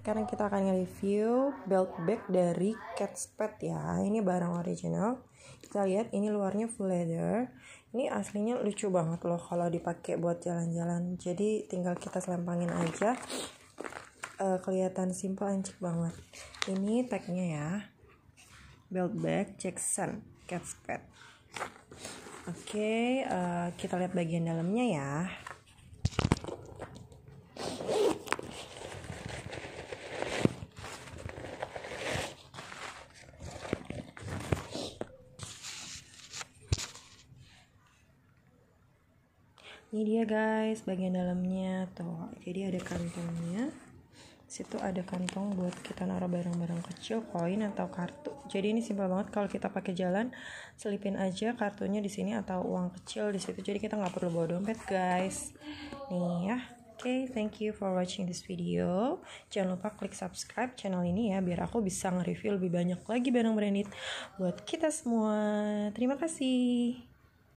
Sekarang kita akan nge-review belt bag dari Cat's Pet ya. Ini barang original. Kita lihat ini luarnya full leather. Ini aslinya lucu banget loh kalau dipakai buat jalan-jalan. Jadi tinggal kita selempangin aja. Uh, kelihatan simple ancik banget. Ini tagnya ya. Belt bag Jackson Cat's Pet. Oke, okay, uh, eh, kita lihat bagian dalamnya ya. ini dia guys bagian dalamnya tuh jadi ada kantongnya situ ada kantong buat kita naruh barang-barang kecil koin atau kartu jadi ini simpel banget kalau kita pakai jalan selipin aja kartunya di sini atau uang kecil di situ jadi kita nggak perlu bawa dompet guys nih ya Oke, okay, thank you for watching this video. Jangan lupa klik subscribe channel ini ya, biar aku bisa nge-review lebih banyak lagi barang branded buat kita semua. Terima kasih.